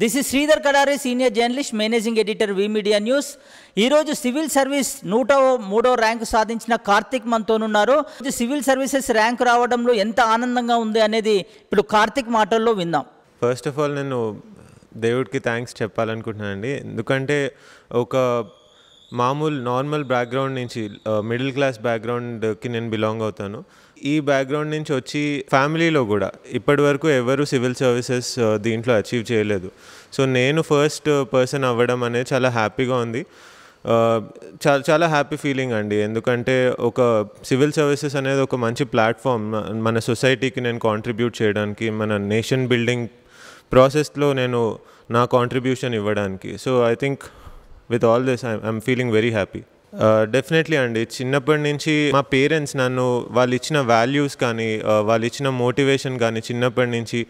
this is Sridhar Kadari senior journalist managing editor V media news ఈరోజు civil service నూట మూడో rank సాధించిన కార్తిక్ మనతోనున్నారు సివిల్ సర్వీసెస్ ర్యాంక్ రావడంలో ఎంత ఆనందంగా ఉంది అనేది ఇప్పుడు కార్తిక్ మాటల్లో విందాం ఫస్ట్ ఆఫ్ ఆల్ నేను దేవుడికి థ్యాంక్స్ చెప్పాలనుకుంటున్నానండి ఎందుకంటే ఒక మామూలు నార్మల్ బ్యాక్గ్రౌండ్ నుంచి మిడిల్ క్లాస్ బ్యాక్గ్రౌండ్కి నేను బిలాంగ్ అవుతాను ఈ బ్యాక్గ్రౌండ్ నుంచి వచ్చి ఫ్యామిలీలో కూడా ఇప్పటి వరకు ఎవరు సివిల్ సర్వీసెస్ దీంట్లో అచీవ్ చేయలేదు సో నేను ఫస్ట్ పర్సన్ అవ్వడం అనేది చాలా హ్యాపీగా ఉంది చాలా చాలా హ్యాపీ ఫీలింగ్ అండి ఎందుకంటే ఒక సివిల్ సర్వీసెస్ అనేది ఒక మంచి ప్లాట్ఫామ్ మన సొసైటీకి నేను కాంట్రిబ్యూట్ చేయడానికి మన నేషన్ బిల్డింగ్ ప్రాసెస్లో నేను నా కాంట్రిబ్యూషన్ ఇవ్వడానికి so I think with all this I'm feeling very happy definitely అండి చిన్నప్పటి నుంచి మా పేరెంట్స్ నన్ను వాళ్ళు ఇచ్చిన వాల్యూస్ కానీ uh, వాళ్ళు ఇచ్చిన మోటివేషన్ కానీ చిన్నప్పటి నుంచి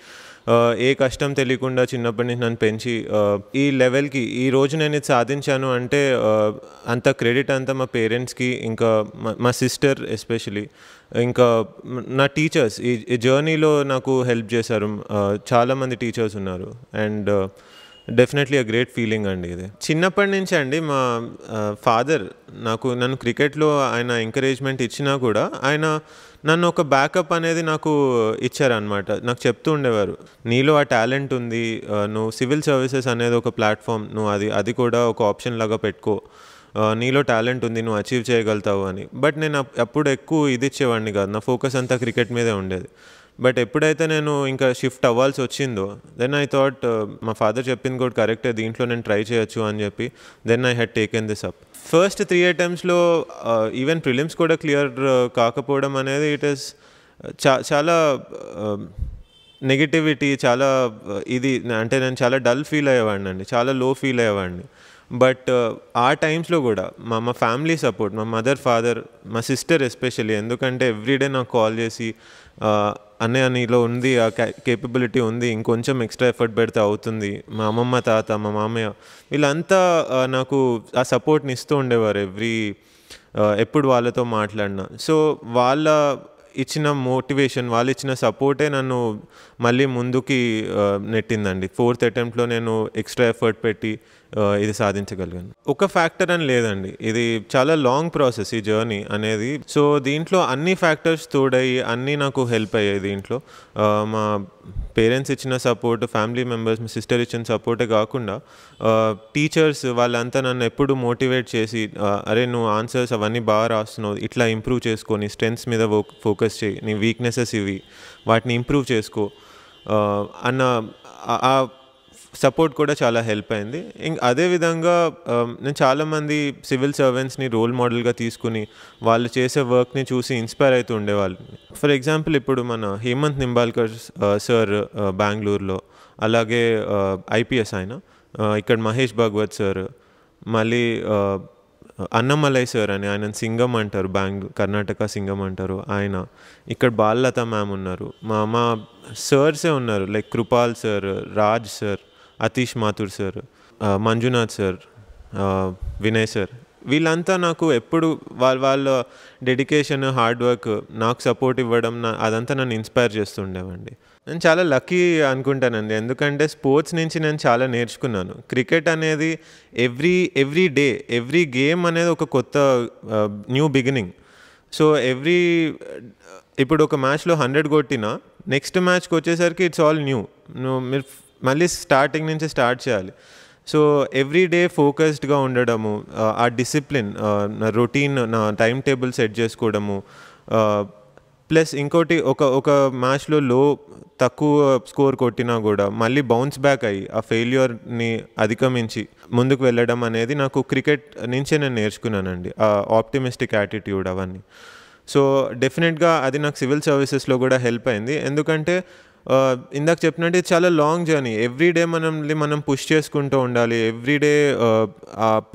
uh, ఏ కష్టం తెలియకుండా చిన్నప్పటి నుంచి నన్ను పెంచి uh, ఈ లెవెల్కి ఈ రోజు నేను ఇది సాధించాను అంటే అంత క్రెడిట్ అంతా మా పేరెంట్స్కి ఇంకా మా సిస్టర్ ఎస్పెషలీ ఇంకా నా టీచర్స్ ఈ జర్నీలో నాకు హెల్ప్ చేశారు చాలామంది టీచర్స్ ఉన్నారు and definitely a great feeling అండి ఇది చిన్నప్పటి నుంచి అండి మా ఫాదర్ నాకు నన్ను క్రికెట్లో ఆయన ఎంకరేజ్మెంట్ ఇచ్చినా కూడా ఆయన నన్ను ఒక బ్యాకప్ అనేది నాకు ఇచ్చారనమాట నాకు చెప్తూ ఉండేవారు నీలో ఆ టాలెంట్ ఉంది నువ్వు సివిల్ సర్వీసెస్ అనేది ఒక ప్లాట్ఫామ్ నువ్వు అది అది కూడా ఒక ఆప్షన్ లాగా పెట్టుకో నీలో టాలెంట్ ఉంది నువ్వు అచీవ్ చేయగలుగుతావు అని బట్ నేను అప్పుడు ఎక్కువ ఇది ఇచ్చేవాడిని కాదు నా ఫోకస్ అంతా క్రికెట్ మీదే ఉండేది బట్ ఎప్పుడైతే నేను ఇంకా షిఫ్ట్ అవ్వాల్సి వచ్చిందో దెన్ ఐ థాట్ మా ఫాదర్ చెప్పింది కూడా కరెక్టే దీంట్లో నేను ట్రై చేయొచ్చు అని చెప్పి then I had taken this up first three అటెంప్ట్స్లో ఈవెన్ ప్రిలిమ్స్ కూడా క్లియర్ uh, కాకపోవడం అనేది ఇట్ ఈస్ uh, చా చాలా నెగిటివిటీ um, చాలా uh, ఇది అంటే నేను చాలా డల్ ఫీల్ అయ్యేవాడిని అండి చాలా లో ఫీల్ అయ్యేవాడిని బట్ ఆ టైమ్స్లో కూడా మా మా ఫ్యామిలీ సపోర్ట్ మా మదర్ ఫాదర్ మా సిస్టర్ ఎస్పెషలీ ఎందుకంటే ఎవ్రీడే నాకు కాల్ చేసి అన్నయ్య నీలో ఉంది ఆ కేపబిలిటీ ఉంది ఇంకొంచెం ఎక్స్ట్రా ఎఫర్ట్ పెడితే అవుతుంది మా అమ్మమ్మ తాత మా మామయ్య వీళ్ళంతా నాకు ఆ సపోర్ట్ని ఇస్తూ ఉండేవారు ఎవ్రీ ఎప్పుడు వాళ్ళతో మాట్లాడినా సో వాళ్ళ ఇచ్చిన మోటివేషన్ వాళ్ళు ఇచ్చిన సపోర్టే నన్ను మళ్ళీ ముందుకి నెట్టిందండి ఫోర్త్ అటెంప్ట్లో నేను ఎక్స్ట్రా ఎఫర్ట్ పెట్టి ఇది సాధించగలిగాను ఒక ఫ్యాక్టర్ అని లేదండి ఇది చాలా లాంగ్ ప్రాసెస్ ఈ జర్నీ అనేది సో దీంట్లో అన్ని ఫ్యాక్టర్స్ తోడయ్యి అన్నీ నాకు హెల్ప్ అయ్యాయి దీంట్లో మా పేరెంట్స్ ఇచ్చిన సపోర్ట్ ఫ్యామిలీ మెంబర్స్ మా సిస్టర్ ఇచ్చిన సపోర్టే కాకుండా టీచర్స్ వాళ్ళంతా నన్ను ఎప్పుడు మోటివేట్ చేసి అరే నువ్వు ఆన్సర్స్ అవన్నీ బాగా రాస్తున్నావు ఇట్లా ఇంప్రూవ్ చేసుకో నీ స్ట్రెంగ్స్ మీద ఫోకస్ చేయి నీ వీక్నెసెస్ ఇవి వాటిని ఇంప్రూవ్ చేసుకో అన్న సపోర్ట్ కూడా చాలా హెల్ప్ అయింది ఇంక అదేవిధంగా నేను చాలామంది సివిల్ సర్వెంట్స్ని రోల్ మోడల్గా తీసుకుని వాళ్ళు చేసే వర్క్ని చూసి ఇన్స్పైర్ అవుతూ ఉండేవాళ్ళని ఫర్ ఎగ్జాంపుల్ ఇప్పుడు మన హేమంత్ నింబాల్కర్ సార్ బెంగళూరులో అలాగే ఐపీఎస్ ఆయన ఇక్కడ మహేష్ భగవత్ సార్ మళ్ళీ అన్నమలై సార్ అని ఆయన సింగం అంటారు బ్యాంగ్ కర్ణాటక సింగం అంటారు ఆయన ఇక్కడ బాలలత మ్యామ్ ఉన్నారు మా మా సార్సే ఉన్నారు like Kripal sir Raj sir Atish Mathur sir Manjunath sir Vinay sir వీళ్ళంతా నాకు ఎప్పుడు వాళ్ళ వాళ్ళ డెడికేషన్ హార్డ్ వర్క్ నాకు సపోర్ట్ ఇవ్వడం నా అదంతా నన్ను ఇన్స్పైర్ చేస్తుండేవండి నేను చాలా లక్కీ అనుకుంటానండి ఎందుకంటే స్పోర్ట్స్ నుంచి నేను చాలా నేర్చుకున్నాను క్రికెట్ అనేది every every day every game అనేది ఒక కొత్త న్యూ బిగినింగ్ సో ఎవ్రీ ఇప్పుడు ఒక మ్యాచ్లో హండ్రెడ్ కొట్టినా నెక్స్ట్ మ్యాచ్కి వచ్చేసరికి ఇట్స్ ఆల్ న్యూ మీరు మళ్ళీ స్టార్టింగ్ నుంచి స్టార్ట్ చేయాలి సో ఎవ్రీ డే ఫోకస్డ్గా ఉండడము ఆ డిసిప్లిన్ నా రొటీన్ నా టైం టేబుల్ సెట్ చేసుకోవడము ప్లస్ ఇంకోటి ఒక ఒక మ్యాచ్లో లో తక్కువ స్కోర్ కొట్టినా కూడా మళ్ళీ బౌన్స్ బ్యాక్ అయ్యి ఆ ఫెయిల్యూర్ని అధిగమించి ముందుకు వెళ్ళడం అనేది నాకు క్రికెట్ నుంచే నేను నేర్చుకున్నానండి ఆ ఆప్టిమిస్టిక్ యాటిట్యూడ్ అవన్నీ సో డెఫినెట్గా అది నాకు సివిల్ సర్వీసెస్లో కూడా హెల్ప్ అయింది ఎందుకంటే ఇందాక చెప్పినట్టు చాలా లాంగ్ జర్నీ ఎవ్రీ డే మనల్ని మనం పుష్ చేసుకుంటూ ఉండాలి ఎవ్రీ డే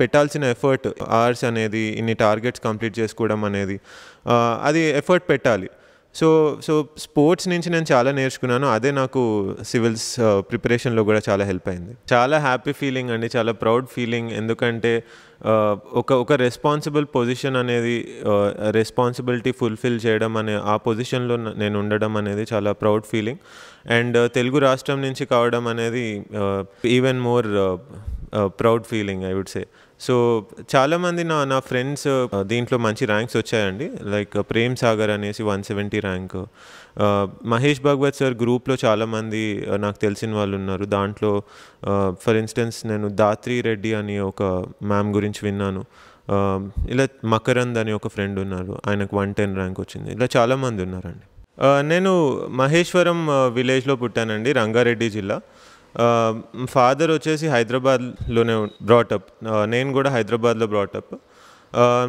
పెట్టాల్సిన ఎఫర్ట్ అవర్స్ అనేది ఇన్ని టార్గెట్స్ కంప్లీట్ చేసుకోవడం అనేది అది ఎఫర్ట్ పెట్టాలి సో సో స్పోర్ట్స్ నుంచి నేను చాలా నేర్చుకున్నాను అదే నాకు సివిల్స్ ప్రిపరేషన్లో uh, కూడా చాలా హెల్ప్ అయింది చాలా హ్యాపీ ఫీలింగ్ అండి చాలా ప్రౌడ్ ఫీలింగ్ ఎందుకంటే uh, ఒక ఒక రెస్పాన్సిబుల్ పొజిషన్ అనేది రెస్పాన్సిబిలిటీ uh, ఫుల్ఫిల్ చేయడం అనే ఆ పొజిషన్లో నేను ఉండడం అనేది చాలా ప్రౌడ్ ఫీలింగ్ అండ్ తెలుగు రాష్ట్రం నుంచి కావడం అనేది even more proud feeling I would say so చాలామంది నా నా ఫ్రెండ్స్ uh, దీంట్లో మంచి ర్యాంక్స్ వచ్చాయండి లైక్ ప్రేమ్ సాగర్ అనేసి one seventy rank Mahesh Bhagwat sir గ్రూప్లో చాలామంది నాకు తెలిసిన వాళ్ళు ఉన్నారు దాంట్లో ఫర్ uh, ఇన్స్టెన్స్ నేను దాత్రి రెడ్డి అని ఒక మ్యామ్ గురించి విన్నాను um, ఇలా మకరంద్ అని ఒక ఫ్రెండ్ ఉన్నారు ఆయనకు వన్ టెన్ ర్యాంక్ వచ్చింది ఇలా చాలామంది ఉన్నారండి uh, నేను మహేశ్వరం విలేజ్లో పుట్టానండి రంగారెడ్డి జిల్లా ఫాదర్ వచ్చేసి హైదరాబాద్లోనే బ్రాటప్ నేను కూడా హైదరాబాద్లో బ్రాటప్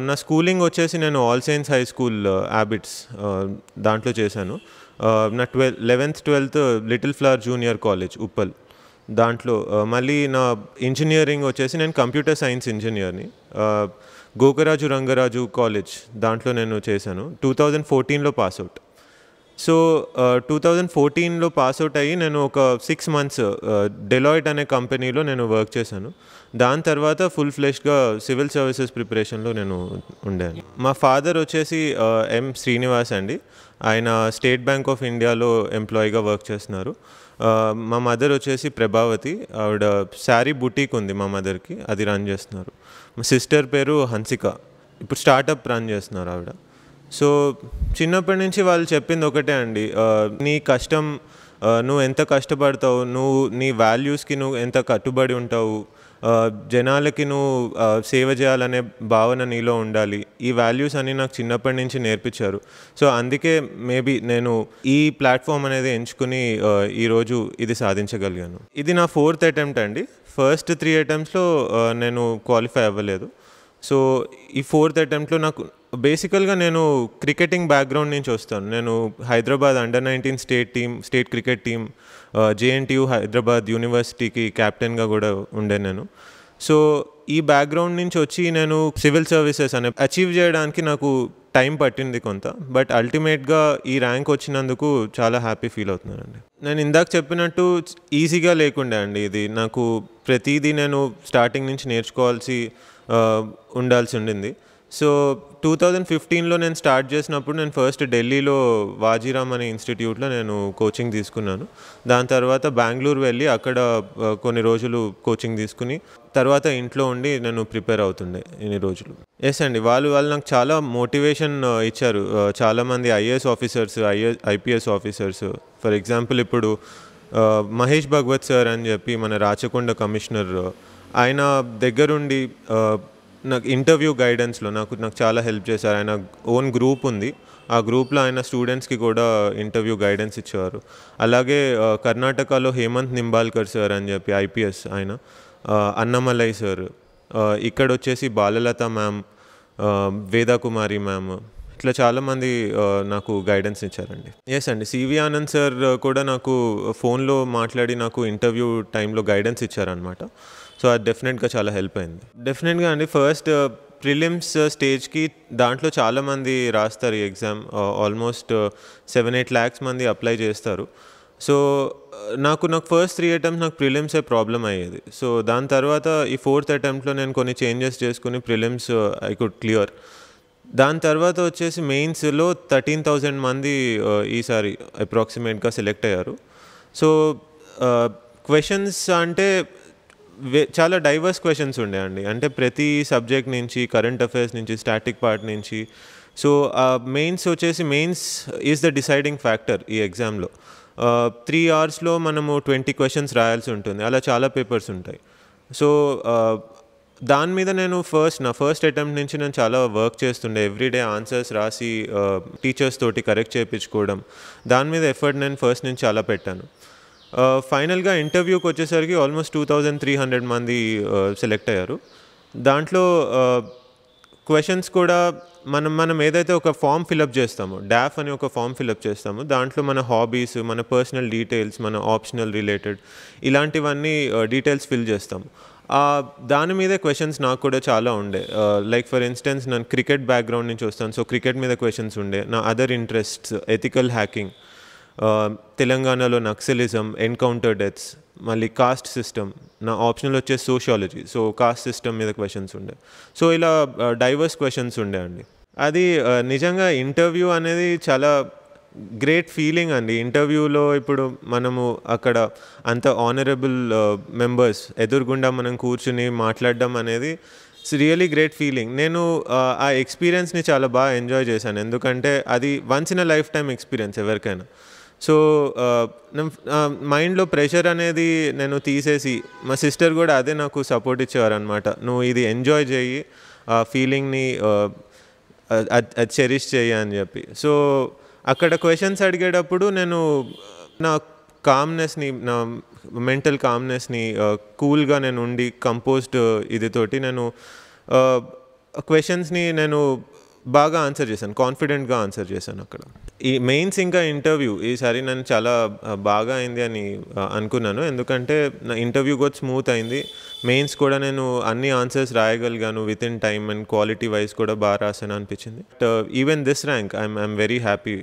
నా స్కూలింగ్ వచ్చేసి నేను all science high school habits దాంట్లో చేశాను నా twelve eleventh twelfth little flower junior college Uppal దాంట్లో మళ్ళీ నా ఇంజనీరింగ్ వచ్చేసి నేను కంప్యూటర్ సైన్స్ ఇంజనీర్ని గోకరాజు రంగరాజు కాలేజ్ దాంట్లో నేను చేశాను టూ థౌజండ్ ఫోర్టీన్లో పాస్అవుట్ సో టూ థౌజండ్ ఫోర్టీన్లో పాస్ అవుట్ అయ్యి నేను ఒక సిక్స్ మంత్స్ డెలాయిట్ అనే కంపెనీలో నేను వర్క్ చేశాను దాని తర్వాత ఫుల్ ఫ్లెష్గా సివిల్ సర్వీసెస్ ప్రిపరేషన్లో నేను ఉండాను మా ఫాదర్ వచ్చేసి ఎం శ్రీనివాస్ అండి ఆయన స్టేట్ బ్యాంక్ ఆఫ్ ఇండియాలో ఎంప్లాయీగా వర్క్ చేస్తున్నారు మా మదర్ వచ్చేసి ప్రభావతి ఆవిడ శారీ బుటీక్ ఉంది మా మదర్కి అది రన్ చేస్తున్నారు మా సిస్టర్ పేరు హన్సిక ఇప్పుడు స్టార్టప్ రన్ చేస్తున్నారు ఆవిడ సో చిన్నప్పటి నుంచి వాళ్ళు చెప్పింది ఒకటే అండి నీ కష్టం నువ్వు ఎంత కష్టపడతావు నువ్వు నీ వాల్యూస్కి నువ్వు ఎంత కట్టుబడి ఉంటావు జనాలకి నువ్వు సేవ చేయాలనే భావన నీలో ఉండాలి ఈ వాల్యూస్ అన్ని నాకు చిన్నప్పటి నుంచి నేర్పించారు సో అందుకే మేబీ నేను ఈ ప్లాట్ఫామ్ అనేది ఎంచుకుని ఈరోజు ఇది సాధించగలిగాను ఇది నా ఫోర్త్ అటెంప్ట్ అండి ఫస్ట్ త్రీ అటెంప్ట్స్లో నేను క్వాలిఫై అవ్వలేదు సో ఈ ఫోర్త్ అటెంప్ట్లో నాకు బేసికల్గా నేను క్రికెటింగ్ బ్యాక్గ్రౌండ్ నుంచి వస్తాను నేను Hyderabad under nineteen state team state cricket team JNTU Hyderabad యూనివర్సిటీకి క్యాప్టెన్గా కూడా ఉండే నేను సో ఈ బ్యాక్గ్రౌండ్ నుంచి వచ్చి నేను సివిల్ సర్వీసెస్ అనే అచీవ్ చేయడానికి నాకు టైం పట్టింది కొంత బట్ అల్టిమేట్గా ఈ ర్యాంక్ వచ్చినందుకు చాలా హ్యాపీ ఫీల్ అవుతున్నానండి నేను ఇందాక చెప్పినట్టు ఈజీగా లేకుండే అండి ఇది నాకు ప్రతిదీ నేను స్టార్టింగ్ నుంచి నేర్చుకోవాల్సి uh, ఉండాల్సి ఉండింది సో టూ థౌజండ్ ఫిఫ్టీన్లో నేను స్టార్ట్ చేసినప్పుడు నేను ఫస్ట్ ఢిల్లీలో వాజీరామ్ అనే ఇన్స్టిట్యూట్లో నేను కోచింగ్ తీసుకున్నాను దాని తర్వాత బెంగళూరు వెళ్ళి అక్కడ కొన్ని రోజులు కోచింగ్ తీసుకుని తర్వాత ఇంట్లో ఉండి నేను ప్రిపేర్ అవుతుండే ఇన్ని రోజులు ఎస్ అండి వాళ్ళు వాళ్ళు నాకు చాలా మోటివేషన్ ఇచ్చారు చాలామంది IAS officers IA IPS officers for example ఇప్పుడు మహేష్ భగవత్ సార్ అని చెప్పి మన రాచకొండ కమిషనర్ ఆయన దగ్గరుండి నాకు ఇంటర్వ్యూ గైడెన్స్లో నాకు నాకు చాలా హెల్ప్ చేశారు ఆయన ఓన్ గ్రూప్ ఉంది ఆ గ్రూప్లో ఆయన స్టూడెంట్స్కి కూడా ఇంటర్వ్యూ గైడెన్స్ ఇచ్చేవారు అలాగే కర్ణాటకలో హేమంత్ నింబాల్కర్ సార్ అని చెప్పి ఐపీఎస్ ఆయన అన్నమలై సార్ ఇక్కడ వచ్చేసి బాలలత మ్యామ్ వేదాకుమారి మ్యామ్ ఇట్లా చాలామంది నాకు గైడెన్స్ ఇచ్చారండి ఎస్ అండి సివి ఆనంద్ సార్ కూడా నాకు ఫోన్లో మాట్లాడి నాకు ఇంటర్వ్యూ టైంలో గైడెన్స్ ఇచ్చారనమాట సో అది డెఫినెట్గా చాలా హెల్ప్ అయింది డెఫినెట్గా అండి ఫస్ట్ ప్రిలిమ్స్ స్టేజ్కి దాంట్లో చాలామంది రాస్తారు ఈ exam almost seven eight lakhs మంది అప్లై చేస్తారు సో uh, నాకు నాకు ఫస్ట్ త్రీ అటెంప్ట్స్ నాకు ప్రిలిమ్సే ప్రాబ్లం అయ్యేది సో దాని తర్వాత ఈ ఫోర్త్ అటెంప్ట్లో నేను కొన్ని చేంజెస్ చేసుకుని ప్రిలిమ్స్ ఐ కుడ్ క్లియర్ దాని తర్వాత వచ్చేసి మెయిన్స్లో థర్టీన్ థౌజండ్ మంది uh, ఈసారి అప్రాక్సిమేట్గా సెలెక్ట్ అయ్యారు సో క్వశ్చన్స్ uh, అంటే చాలా డైవర్స్ క్వశ్చన్స్ ఉండే అండి అంటే ప్రతి సబ్జెక్ట్ నుంచి కరెంట్ అఫైర్స్ నుంచి స్టాటిక్ పార్ట్ నుంచి సో మెయిన్స్ వచ్చేసి mains is the deciding factor ఈ ఎగ్జామ్లో త్రీ అవర్స్లో మనము ట్వంటీ క్వశ్చన్స్ రాయాల్సి ఉంటుంది అలా చాలా పేపర్స్ ఉంటాయి సో దాని మీద నేను ఫస్ట్ నా ఫస్ట్ అటెంప్ట్ నుంచి నేను చాలా వర్క్ చేస్తుండే ఎవ్రీడే ఆన్సర్స్ రాసి టీచర్స్ తోటి కరెక్ట్ చేయించుకోవడం దాని మీద ఎఫర్ట్ నేను ఫస్ట్ నుంచి చాలా పెట్టాను ఫైనల్గా ఇంటర్వ్యూకి వచ్చేసరికి almost two thousand three hundred మంది సెలెక్ట్ అయ్యారు దాంట్లో క్వశ్చన్స్ కూడా మనం మనం ఏదైతే ఒక ఫామ్ ఫిలప్ చేస్తామో డాఫ్ అని ఒక ఫామ్ ఫిలప్ చేస్తామో దాంట్లో మన హాబీస్ మన పర్సనల్ డీటెయిల్స్ మన ఆప్షనల్ రిలేటెడ్ ఇలాంటివన్నీ డీటెయిల్స్ ఫిల్ చేస్తాము దాని మీదే క్వశ్చన్స్ నాకు కూడా చాలా ఉండే లైక్ ఫర్ ఇన్స్టెన్స్ నేను క్రికెట్ బ్యాక్గ్రౌండ్ నుంచి వస్తాను సో క్రికెట్ మీద క్వశ్చన్స్ ఉండే నా అదర్ ఇంట్రెస్ట్స్ ఎథికల్ హ్యాకింగ్ తెలంగాణలో నక్సలిజం ఎన్కౌంటర్ డెత్స్ మళ్ళీ కాస్ట్ సిస్టమ్ నా ఆప్షనల్ వచ్చేసి సోషియాలజీ సో కాస్ట్ సిస్టమ్ మీద క్వశ్చన్స్ ఉండే సో ఇలా డైవర్స్ క్వశ్చన్స్ ఉండే అండి అది నిజంగా ఇంటర్వ్యూ అనేది చాలా గ్రేట్ ఫీలింగ్ అండి ఇంటర్వ్యూలో ఇప్పుడు మనము అక్కడ అంత ఆనరబుల్ మెంబర్స్ ఎదురుగుండా మనం కూర్చుని మాట్లాడడం అనేది ఇట్స్ రియలీ గ్రేట్ ఫీలింగ్ నేను ఆ ఎక్స్పీరియన్స్ని చాలా బాగా ఎంజాయ్ చేశాను ఎందుకంటే అది once in a lifetime experience ఎవరికైనా సో మైండ్లో ప్రెషర్ అనేది నేను తీసేసి మా సిస్టర్ కూడా అదే నాకు సపోర్ట్ ఇచ్చేవారు అనమాట నువ్వు ఇది ఎంజాయ్ చేయి ఆ ఫీలింగ్ని అది చెరిష్ చేయి అని చెప్పి సో అక్కడ క్వశ్చన్స్ అడిగేటప్పుడు నేను నా కామ్నెస్ని నా మెంటల్ కామ్నెస్ని కూల్గా నేను ఉండి కంపోజ్డ్ ఇది తోటి నేను క్వశ్చన్స్ని నేను బాగా ఆన్సర్ చేశాను కాన్ఫిడెంట్గా ఆన్సర్ చేశాను అక్కడ ఈ మెయిన్స్ ఇంకా ఇంటర్వ్యూ ఈసారి నన్ను చాలా బాగా అయింది అని అనుకున్నాను ఎందుకంటే నా ఇంటర్వ్యూ కూడా స్మూత్ అయింది మెయిన్స్ కూడా నేను అన్ని ఆన్సర్స్ రాయగలిగాను within time and quality wise కూడా బాగా రాశాను అనిపించింది even this rank I'm I'm very happy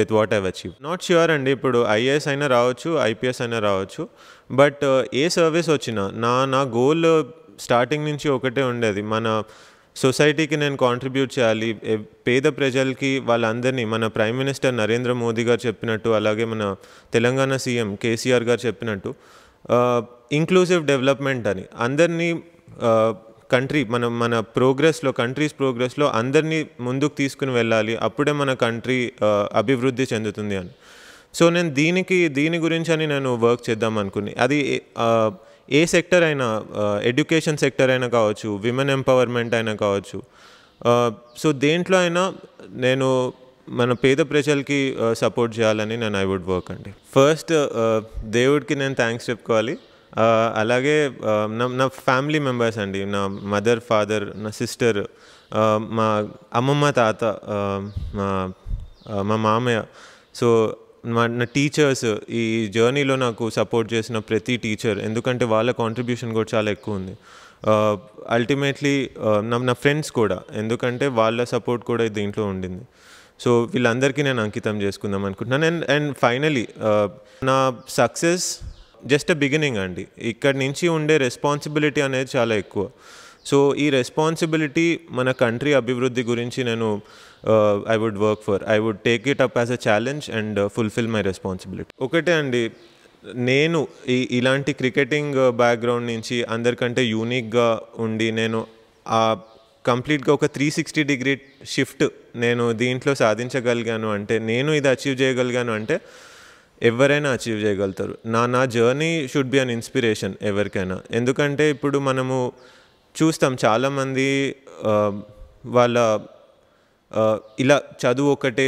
with what I've achieve not sure అండి ఇప్పుడు ఐఏఎస్ అయినా రావచ్చు ఐపీఎస్ అయినా రావచ్చు బట్ uh, ఏ సర్వీస్ వచ్చినా నా నా గోల్ స్టార్టింగ్ నుంచి ఒకటే ఉండేది మన సొసైటీకి నేను కాంట్రిబ్యూట్ చేయాలి పేద ప్రజలకి వాళ్ళందరినీ మన ప్రైమ్ మినిస్టర్ నరేంద్ర మోదీ గారు చెప్పినట్టు అలాగే మన తెలంగాణ సీఎం కేసీఆర్ గారు చెప్పినట్టు ఇంక్లూసివ్ డెవలప్మెంట్ అని అందరినీ కంట్రీ మన మన ప్రోగ్రెస్లో కంట్రీస్ ప్రోగ్రెస్లో అందరినీ ముందుకు తీసుకుని వెళ్ళాలి అప్పుడే మన కంట్రీ అభివృద్ధి చెందుతుంది అని సో నేను దీనికి దీని గురించి అని నేను వర్క్ చేద్దాం అనుకుని అది ఏ సెక్టర్ అయినా ఎడ్యుకేషన్ సెక్టర్ అయినా కావచ్చు విమెన్ ఎంపవర్మెంట్ అయినా కావచ్చు సో దేంట్లో అయినా నేను మన పేద ప్రజలకి సపోర్ట్ చేయాలని నేను ఐ వుడ్ వర్క్ అండి ఫస్ట్ దేవుడికి నేను థ్యాంక్స్ చెప్పుకోవాలి అలాగే నా నా ఫ్యామిలీ మెంబర్స్ అండి నా మదర్ ఫాదర్ నా సిస్టర్ మా అమ్మమ్మ తాత మా మామయ్య సో మన టీచర్స్ ఈ జర్నీలో నాకు సపోర్ట్ చేసిన ప్రతి టీచర్ ఎందుకంటే వాళ్ళ కాంట్రిబ్యూషన్ కూడా చాలా ఎక్కువ ఉంది అల్టిమేట్లీ నా నా ఫ్రెండ్స్ కూడా ఎందుకంటే వాళ్ళ సపోర్ట్ కూడా దీంట్లో ఉండింది సో వీళ్ళందరికీ నేను అంకితం చేసుకుందాం అనుకుంటున్నాను అండ్ అండ్ ఫైనలీ నా సక్సెస్ జస్ట్ బిగినింగ్ అండి ఇక్కడి నుంచి ఉండే రెస్పాన్సిబిలిటీ అనేది చాలా ఎక్కువ సో ఈ రెస్పాన్సిబిలిటీ మన కంట్రీ అభివృద్ధి గురించి నేను I would work for I would take it up as a challenge and fulfil my responsibility ఒకటే అండి నేను ఈ ఇలాంటి క్రికెటింగ్ బ్యాక్గ్రౌండ్ uh, నుంచి అందరికంటే యూనిక్గా ఉండి నేను ఆ కంప్లీట్గా ఒక త్రీ సిక్స్టీ డిగ్రీ షిఫ్ట్ నేను దీంట్లో సాధించగలిగాను అంటే నేను ఇది అచీవ్ చేయగలిగాను అంటే ఎవరైనా అచీవ్ చేయగలుగుతారు నా నా journey should be an inspiration ఎవరికైనా ఎందుకంటే ఇప్పుడు మనము చూస్తాం చాలామంది వాళ్ళ ఇలా చదువు ఒకటే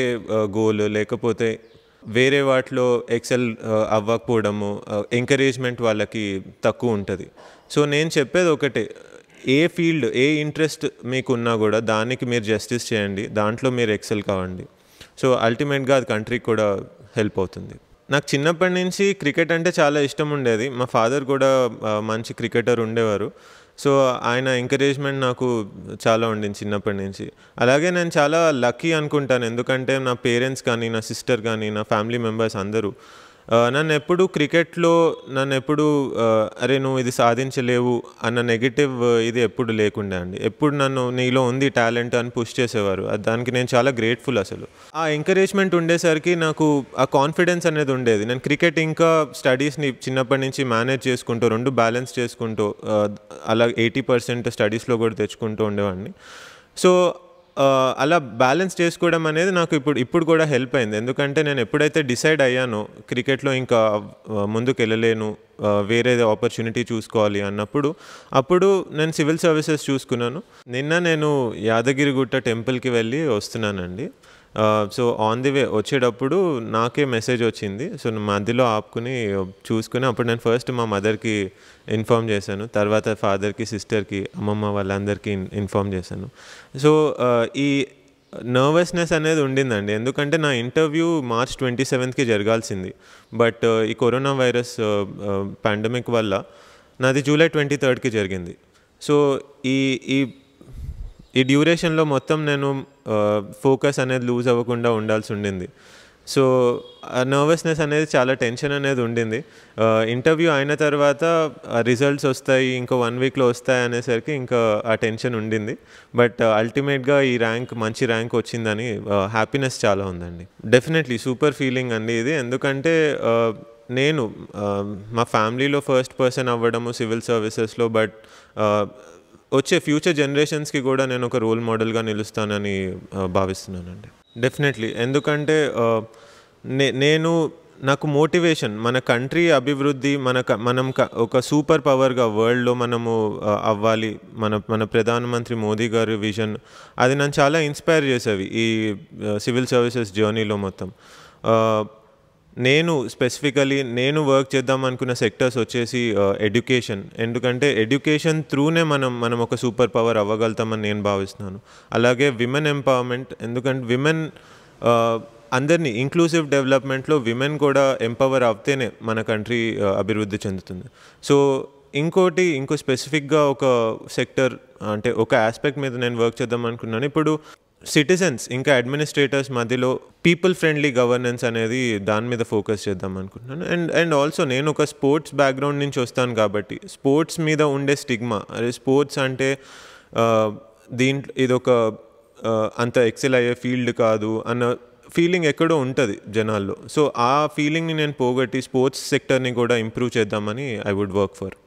గోల్ లేకపోతే వేరే వాటిలో ఎక్సెల్ అవ్వకపోవడము ఎంకరేజ్మెంట్ వాళ్ళకి తక్కువ ఉంటుంది సో నేను చెప్పేది ఒకటే ఏ ఫీల్డ్ ఏ ఇంట్రెస్ట్ మీకు ఉన్నా కూడా దానికి మీరు జస్టిస్ చేయండి దాంట్లో మీరు ఎక్సెల్ కావండి సో అల్టిమేట్గా అది కంట్రీకి కూడా హెల్ప్ అవుతుంది నాకు చిన్నప్పటి నుంచి క్రికెట్ అంటే చాలా ఇష్టం ఉండేది మా ఫాదర్ కూడా మంచి క్రికెటర్ ఉండేవారు సో ఆయన ఎంకరేజ్మెంట్ నాకు చాలా ఉండింది చిన్నప్పటి నుంచి అలాగే నేను చాలా లక్కీ అనుకుంటాను ఎందుకంటే నా పేరెంట్స్ కానీ నా సిస్టర్ కానీ నా ఫ్యామిలీ మెంబర్స్ అందరూ నన్ను ఎప్పుడు క్రికెట్లో నన్ను ఎప్పుడు అరే నువ్వు ఇది సాధించలేవు అన్న నెగిటివ్ ఇది ఎప్పుడు లేకుండా అండి ఎప్పుడు నన్ను నీలో ఉంది టాలెంట్ అని పుష్ చేసేవారు దానికి నేను చాలా గ్రేట్ఫుల్ అసలు ఆ ఎంకరేజ్మెంట్ ఉండేసరికి నాకు ఆ కాన్ఫిడెన్స్ అనేది ఉండేది నేను క్రికెట్ ఇంకా స్టడీస్ని చిన్నప్పటి నుంచి మేనేజ్ చేసుకుంటూ రెండు బ్యాలెన్స్ చేసుకుంటూ అలా ఎయిటీ పర్సెంట్ స్టడీస్లో కూడా తెచ్చుకుంటూ ఉండేవాడిని సో అలా బ్యాలెన్స్ చేసుకోవడం అనేది నాకు ఇప్పుడు ఇప్పుడు కూడా హెల్ప్ అయింది ఎందుకంటే నేను ఎప్పుడైతే డిసైడ్ అయ్యానో క్రికెట్లో ఇంకా ముందుకు వెళ్ళలేను వేరే ఆపర్చునిటీ చూసుకోవాలి అన్నప్పుడు అప్పుడు నేను సివిల్ సర్వీసెస్ చూసుకున్నాను నిన్న నేను యాదగిరిగుట్ట టెంపుల్కి వెళ్ళి వస్తున్నానండి సో ఆన్ ది వే వచ్చేటప్పుడు నాకే మెసేజ్ వచ్చింది సో మధ్యలో ఆపుకుని చూసుకుని అప్పుడు నేను ఫస్ట్ మా మదర్కి ఇన్ఫామ్ చేశాను తర్వాత ఫాదర్కి సిస్టర్కి అమ్మమ్మ వాళ్ళందరికీ ఇన్ఫామ్ చేశాను సో ఈ నర్వస్నెస్ అనేది ఉండిందండి ఎందుకంటే నా ఇంటర్వ్యూ మార్చ్ ట్వంటీ సెవెంత్కి జరగాల్సింది బట్ ఈ కరోనా వైరస్ పాండమిక్ వల్ల నాది జూలై ట్వంటీ థర్డ్కి జరిగింది సో ఈ ఈ ఈ డ్యూరేషన్లో మొత్తం నేను ఫోకస్ అనేది లూజ్ అవ్వకుండా ఉండాల్సి ఉండింది సో నర్వస్నెస్ అనేది చాలా టెన్షన్ అనేది ఉండింది ఇంటర్వ్యూ అయిన తర్వాత రిజల్ట్స్ వస్తాయి ఇంకా వన్ వీక్లో వస్తాయి అనేసరికి ఇంకా ఆ టెన్షన్ ఉండింది బట్ అల్టిమేట్గా ఈ ర్యాంక్ మంచి ర్యాంక్ వచ్చిందని హ్యాపీనెస్ చాలా ఉందండి డెఫినెట్లీ సూపర్ ఫీలింగ్ అండి ఇది ఎందుకంటే నేను మా ఫ్యామిలీలో ఫస్ట్ పర్సన్ అవ్వడము సివిల్ సర్వీసెస్లో బట్ వచ్చే ఫ్యూచర్ జనరేషన్స్కి కూడా నేను ఒక రోల్ మోడల్గా నిలుస్తానని భావిస్తున్నానండి డెఫినెట్లీ ఎందుకంటే నేను నాకు మోటివేషన్ మన కంట్రీ అభివృద్ధి మన మనం ఒక సూపర్ పవర్గా వరల్డ్లో మనము అవ్వాలి మన మన ప్రధానమంత్రి మోదీ గారి విజన్ అది నన్ను చాలా ఇన్స్పైర్ చేసేవి ఈ సివిల్ సర్వీసెస్ జర్నీలో మొత్తం నేను స్పెసిఫికలీ నేను వర్క్ చేద్దాం అనుకున్న సెక్టర్స్ వచ్చేసి ఎడ్యుకేషన్ uh, ఎందుకంటే ఎడ్యుకేషన్ త్రూనే మనం మనం ఒక సూపర్ పవర్ అవ్వగలుగుతామని నేను భావిస్తున్నాను అలాగే విమెన్ ఎంపవర్మెంట్ ఎందుకంటే విమెన్ uh, అందరినీ ఇంక్లూసివ్ డెవలప్మెంట్లో విమెన్ కూడా ఎంపవర్ అవుతేనే మన కంట్రీ uh, అభివృద్ధి చెందుతుంది సో ఇంకోటి ఇంకో స్పెసిఫిక్గా ఒక సెక్టర్ అంటే ఒక ఆస్పెక్ట్ మీద నేను వర్క్ చేద్దాం అనుకున్నాను ఇప్పుడు సిటిజన్స్ ఇంకా అడ్మినిస్ట్రేటర్స్ మధ్యలో పీపుల్ ఫ్రెండ్లీ గవర్నెన్స్ అనేది దాని మీద ఫోకస్ చేద్దాం అనుకుంటున్నాను అండ్ అండ్ ఆల్సో నేను ఒక స్పోర్ట్స్ బ్యాక్గ్రౌండ్ నుంచి వస్తాను కాబట్టి స్పోర్ట్స్ మీద ఉండే స్టిగ్మా అదే స్పోర్ట్స్ అంటే దీంట్లో ఇదొక అంత ఎక్సెల్ అయ్యే ఫీల్డ్ కాదు అన్న ఫీలింగ్ ఎక్కడో ఉంటుంది జనాల్లో సో ఆ ఫీలింగ్ని నేను పోగొట్టి స్పోర్ట్స్ సెక్టర్ని కూడా ఇంప్రూవ్ చేద్దామని ఐ వుడ్ వర్క్ ఫర్